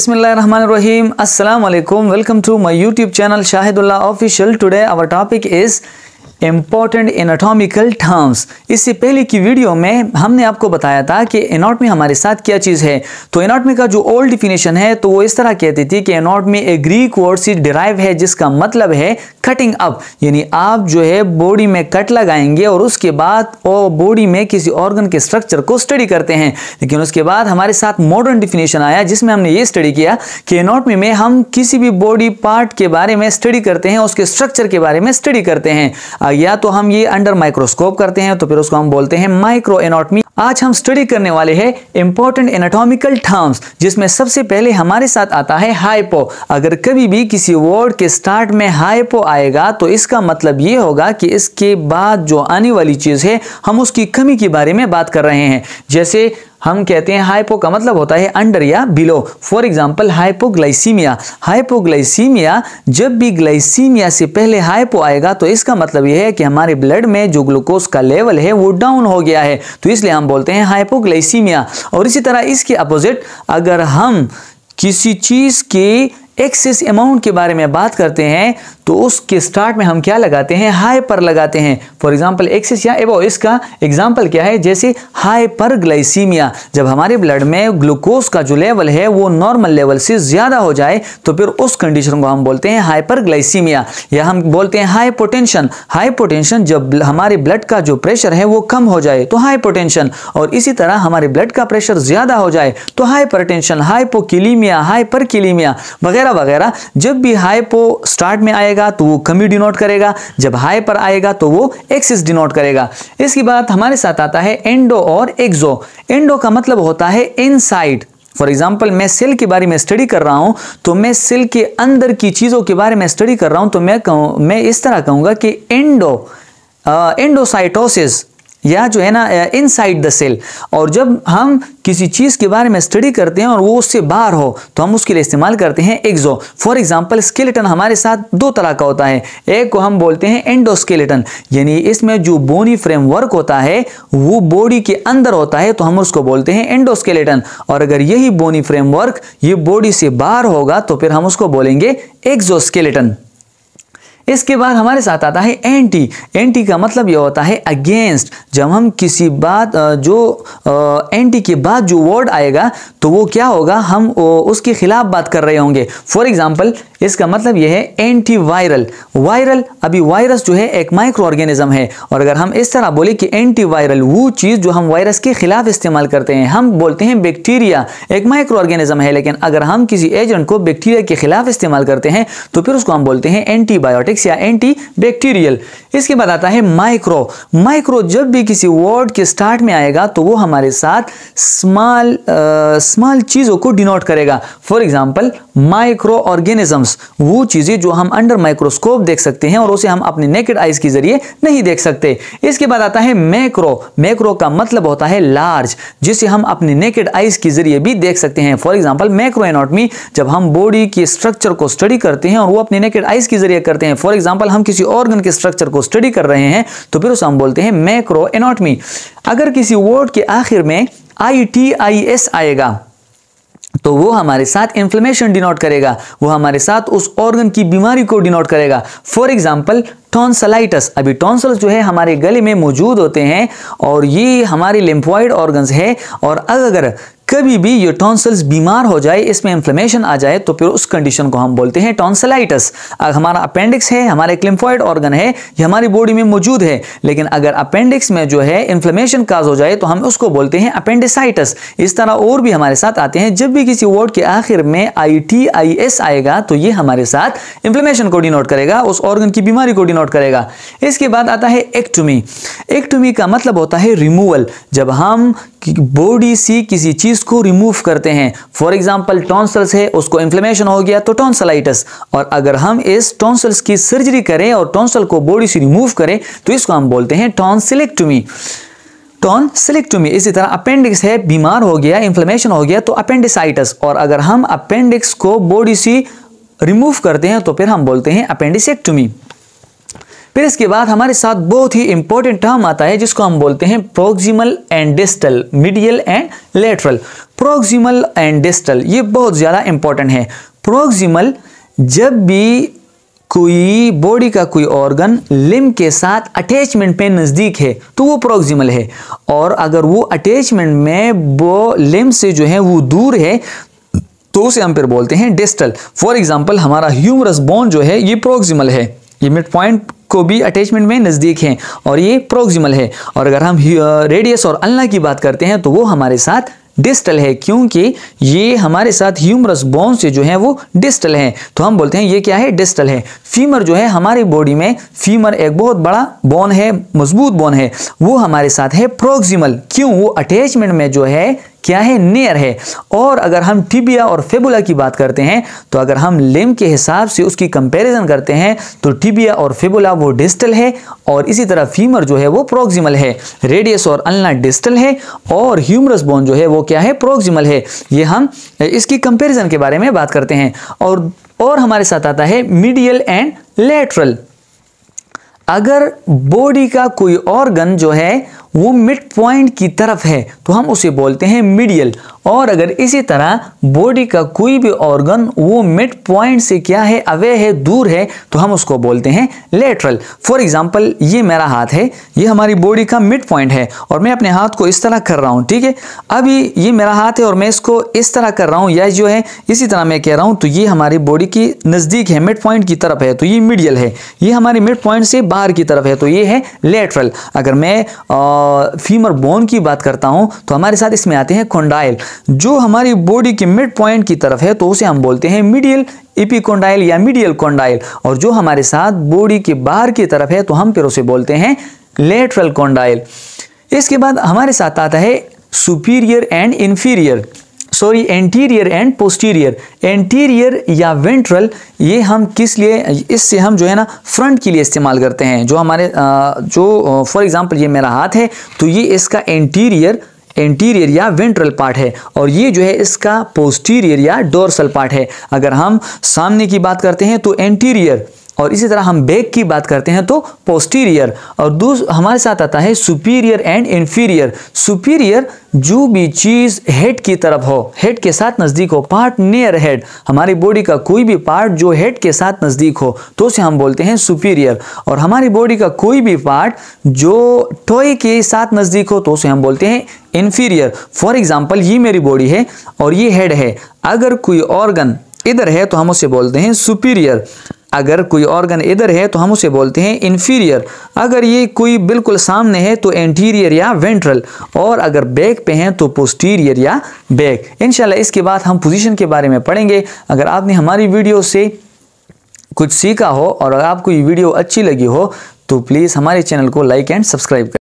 बसमिल welcome to my YouTube channel Shahidullah official today our topic is important anatomical terms इससे पहले की video में हमने आपको बताया था कि एनाटमी हमारे साथ क्या चीज़ है तो एनाटमी का जो ओल्ड डिफिनेशन है तो वो इस तरह कहती थी कि एनाटमी में एक ग्रीक वर्ड से डिराइव है जिसका मतलब है कटिंग अप यानी आप जो है बॉडी में कट लगाएंगे और उसके बाद वो बॉडी में किसी ऑर्गन के स्ट्रक्चर को स्टडी करते हैं लेकिन उसके बाद हमारे साथ मॉडर्न डिफिनेशन आया जिसमें हमने ये स्टडी किया कि एनाटमी में हम किसी भी बॉडी पार्ट के बारे में स्टडी करते हैं उसके स्ट्रक्चर के बारे में स्टडी करते हैं या तो हम ये अंडर माइक्रोस्कोप करते हैं तो फिर उसको हम बोलते हैं माइक्रो एनाटॉमी आज हम स्टडी करने वाले हैं इंपॉर्टेंट एनाटॉमिकल टर्म्स जिसमें सबसे पहले हमारे साथ आता है हाइपो अगर कभी भी किसी वर्ड के स्टार्ट में हाइपो आएगा तो इसका मतलब ये होगा कि इसके बाद जो आने वाली चीज़ है हम उसकी कमी के बारे में बात कर रहे हैं जैसे हम कहते हैं हाइपो का मतलब होता है अंडर या below for example hypoglycaemia hypoglycaemia जब भी ग्लाइसीमिया से पहले हाइपो आएगा तो इसका मतलब यह है कि हमारे ब्लड में जो ग्लूकोज का लेवल है वो डाउन हो गया है तो इसलिए हम बोलते हैं हाइपोग्लाइसीमिया और इसी तरह इसके अपोजिट अगर हम किसी चीज़ के एक्सेस अमाउंट के बारे में बात करते हैं तो उसके स्टार्ट में हम क्या लगाते हैं हाई पर लगाते हैं फॉर एग्जांपल एक्सिस या एबो इसका एग्जांपल क्या है जैसे हाई पर ग्लाइसीमिया जब हमारे ब्लड में ग्लूकोज का जो लेवल है वो नॉर्मल लेवल से ज़्यादा हो जाए तो फिर उस कंडीशन को हम बोलते हैं हाइपर ग्लाइसीमिया या हम बोलते हैं हाइपोटेंशन हाइपोटेंशन जब हमारे ब्लड का जो प्रेशर है वो कम हो जाए तो हाइपोटेंशन और इसी तरह हमारे ब्लड का प्रेशर ज़्यादा हो जाए तो हाइपरटेंशन हाइपोकिलीमिया किलीमिया वगैरह वगैरह वगैरह जब भी हाई पो स्टार्ट में आएगा तो वो कमी डिनोट करेगा जब हाई पर आएगा तो वो एक्सिस डिनोट करेगा इसके बाद हमारे साथ आता है एंडो और एक्जो एंडो का मतलब होता है इन फॉर एग्जाम्पल मैं सेल के बारे में स्टडी कर रहा हूँ तो मैं सेल के अंदर की चीज़ों के बारे में स्टडी कर रहा हूँ तो मैं कहूँ मैं इस तरह कहूँगा कि एंडो एंडोसाइटोसिस uh, या जो है ना इनसाइड द सेल और जब हम किसी चीज़ के बारे में स्टडी करते हैं और वो उससे बाहर हो तो हम उसके लिए इस्तेमाल करते हैं एग्जो फॉर एग्जांपल स्केलेटन हमारे साथ दो तरह का होता है एक को हम बोलते हैं एंडोस्केलेटन यानी इसमें जो बोनी फ्रेमवर्क होता है वो बॉडी के अंदर होता है तो हम उसको बोलते हैं एंडोस्केलेटन और अगर यही बोनी फ्रेमवर्क ये बॉडी से बाहर होगा तो फिर हम उसको बोलेंगे एक्जोस्केलेटन इसके बाद हमारे साथ आता है एंटी एंटी का मतलब यह होता है अगेंस्ट जब हम किसी बात जो एंटी के बाद जो वर्ड आएगा तो वो क्या होगा हम उसके खिलाफ बात कर रहे होंगे फॉर एग्जाम्पल इसका मतलब यह है एंटी वायरल वायरल अभी वायरस जो है एक माइक्रो ऑर्गेनिज्म है और अगर हम इस तरह बोले कि एंटी वायरल वो चीज़ जो हम वायरस के खिलाफ इस्तेमाल करते हैं हम बोलते हैं बैक्टीरिया एक माइक्रो ऑर्गेनिज्म है लेकिन अगर हम किसी एजेंट को बैक्टीरिया के खिलाफ इस्तेमाल करते हैं तो फिर उसको हम बोलते हैं एंटीबायोटिक एंटीबायोटिक्स या एंटी बैक्टीरियल इसके बाद आता है माइक्रो माइक्रो जब भी किसी वर्ड के स्टार्ट में आएगा तो वो हमारे साथ स्मॉल स्मॉल चीज़ों को डिनोट करेगा फॉर एग्जाम्पल माइक्रो ऑर्गेनिजम्स वो चीज़ें जो हम अंडर माइक्रोस्कोप देख सकते हैं और उसे हम अपने नेकेड आइज के जरिए नहीं देख सकते इसके बाद आता है मैक्रो मैक्रो का मतलब होता है लार्ज जिसे हम अपने नेकेड आइज के जरिए भी देख सकते हैं फॉर एग्जाम्पल मैक्रो एनोटमी जब हम बॉडी के स्ट्रक्चर को स्टडी करते हैं और वो अपने नेकेड आइज के जरिए करते हैं फॉर एग्जाम्पल हम किसी ऑर्गन के स्ट्रक्चर को स्टडी कर रहे हैं तो फिर उसे हम बोलते हैं मैक्रो एनाटमी अगर किसी वर्ड के आखिर में आई टी आई एस आएगा तो वो हमारे साथ इन्फ्लेमेशन डिनोट करेगा वो हमारे साथ उस ऑर्गन की बीमारी को डिनोट करेगा फॉर एग्जाम्पल टॉन्सलाइटस अभी टॉन्सल जो है हमारे गले में मौजूद होते हैं और ये हमारे लिम्फॉइड ऑर्गन्स है और अगर कभी भी ये टॉन्सल्स बीमार हो जाए इसमें इन्फ्लेमेशन आ जाए तो फिर उस कंडीशन को हम बोलते हैं टॉन्सलाइटस अगर हमारा अपेंडिक्स है हमारे क्लिम्फॉइड ऑर्गन है ये हमारी बॉडी में मौजूद है लेकिन अगर अपेंडिक्स में जो है इन्फ्लेमेशन काज हो जाए तो हम उसको बोलते हैं अपेंडिसाइटस इस तरह और भी हमारे साथ आते हैं जब भी किसी वर्ड के आखिर में आई टी आई एस आएगा तो ये हमारे साथ इन्फ्लेमेशन को डिनोट करेगा उस ऑर्गन की बीमारी को डिनोट करेगा इसके बाद आता है एक्टुमी एक्टुमी का मतलब होता है रिमूवल जब हम बॉडी सी किसी चीज चीज़ को रिमूव करते हैं फॉर एग्जाम्पल टॉन्सल्स है उसको इन्फ्लेमेशन हो गया तो टॉन्सलाइटस और अगर हम इस टॉन्सल्स की सर्जरी करें और टॉन्सल को बॉडी से रिमूव करें तो इसको हम बोलते हैं टॉन्सिलेक्टमी टॉन सिलेक्टोमी इसी तरह अपेंडिक्स है बीमार हो गया इन्फ्लेमेशन हो गया तो अपेंडिसाइटस और अगर हम अपेंडिक्स को बॉडी से रिमूव करते हैं तो फिर हम बोलते हैं अपेंडिसेक्टोमी फिर इसके बाद हमारे साथ बहुत ही इंपॉर्टेंट टर्म आता है जिसको हम बोलते हैं proximal and distal medial and lateral proximal and distal ये बहुत ज़्यादा इंपॉर्टेंट है प्रोक्सिमल जब भी कोई बॉडी का कोई ऑर्गन लिम के साथ अटैचमेंट में नज़दीक है तो वो प्रोक्सिमल है और अगर वो अटैचमेंट में वो लिम से जो है वो दूर है तो उसे हम फिर बोलते हैं डिस्टल फॉर एग्जाम्पल हमारा ह्यूमरस बोन जो है ये प्रोक्सिमल है ये मिड पॉइंट को भी अटैचमेंट में नज़दीक है और ये प्रोक्सिमल है और अगर हम रेडियस और अल्ला की बात करते हैं तो वो हमारे साथ डिस्टल है क्योंकि ये हमारे साथ ह्यूमरस बोन से जो है वो डिस्टल है तो हम बोलते हैं ये क्या है डिस्टल है फीमर जो है हमारी बॉडी में फीमर एक बहुत बड़ा बोन है मजबूत बोन है वो हमारे साथ है प्रोक्सिमल क्यों वो अटैचमेंट में जो है क्या है नियर है और अगर हम टिबिया और फेबुला की बात करते हैं तो अगर हम लेम के हिसाब से उसकी कंपैरिजन करते हैं तो टिबिया और फेबुला वो डिस्टल है और इसी तरह फीमर जो है वो प्रोक्सिमल है रेडियस और अलना डिस्टल है और ह्यूमरस बोन जो है वो क्या है प्रोक्सिमल है ये हम इसकी कंपेरिजन के बारे में बात करते हैं और और हमारे साथ आता है मीडियल एंड लेटरल अगर बॉडी का कोई ऑर्गन जो है वो मिड पॉइंट की तरफ है तो हम उसे बोलते हैं मिडियल और अगर इसी तरह बॉडी का कोई भी ऑर्गन वो मिड पॉइंट से क्या है अवे है दूर है तो हम उसको बोलते हैं लेटरल फॉर एग्जाम्पल ये मेरा हाथ है ये हमारी बॉडी का मिड पॉइंट है और मैं अपने हाथ को इस तरह कर रहा हूँ ठीक है अभी ये मेरा हाथ है और मैं इसको इस तरह कर रहा हूँ या जो है इसी तरह मैं कह रहा हूँ तो ये हमारी बॉडी की नज़दीक है मिड पॉइंट की तरफ है तो ये मिडियल है ये हमारी मिड पॉइंट से बाहर की तरफ है तो ये है लेटरल अगर मैं आ, फीमर बोन की बात करता हूँ तो हमारे साथ इसमें आते हैं कोंडाइल जो हमारी बॉडी के मिड पॉइंट की तरफ है तो उसे हम बोलते हैं मिडियल एपिकोंडाइल या मिडियल कोंडाइल और जो हमारे साथ बॉडी के बाहर की तरफ है तो हम फिर उसे बोलते हैं लेटरल कोंडाइल इसके बाद हमारे साथ आता है superior and inferior sorry anterior and posterior anterior या वेंट्रल ये हम किस लिए इससे हम जो है ना फ्रंट के लिए इस्तेमाल करते हैं जो हमारे जो फॉर एग्जांपल ये मेरा हाथ है तो ये इसका एंटीरियर एंटीरियर या वेंट्रल पार्ट है और ये जो है इसका पोस्टीरियर या डोर्सल पार्ट है अगर हम सामने की बात करते हैं तो एंटीरियर और इसी तरह हम बैक की बात करते हैं तो पोस्टीरियर और दूस हमारे साथ आता है सुपीरियर एंड इन्फीरियर सुपीरियर जो भी चीज़ हेड की तरफ हो हेड के साथ नज़दीक हो पार्ट नियर हेड हमारी बॉडी का कोई भी पार्ट जो हेड के साथ नज़दीक हो तो उसे हम बोलते हैं सुपीरियर और हमारी बॉडी का कोई भी पार्ट जो टॉय के साथ नज़दीक हो तो उसे हम बोलते हैं इन्फीरियर फॉर एग्ज़ाम्पल ये मेरी बॉडी है और ये हेड है अगर कोई ऑर्गन इधर है तो हम उसे बोलते हैं सुपीरियर अगर कोई ऑर्गन इधर है तो हम उसे बोलते हैं इन्फीरियर अगर ये कोई बिल्कुल सामने है तो एंटीरियर या वेंट्रल और अगर बैक पे हैं तो पोस्टीरियर या बैक इनशाला इसके बाद हम पोजीशन के बारे में पढ़ेंगे अगर आपने हमारी वीडियो से कुछ सीखा हो और अगर आपको ये वीडियो अच्छी लगी हो तो प्लीज़ हमारे चैनल को लाइक एंड सब्सक्राइब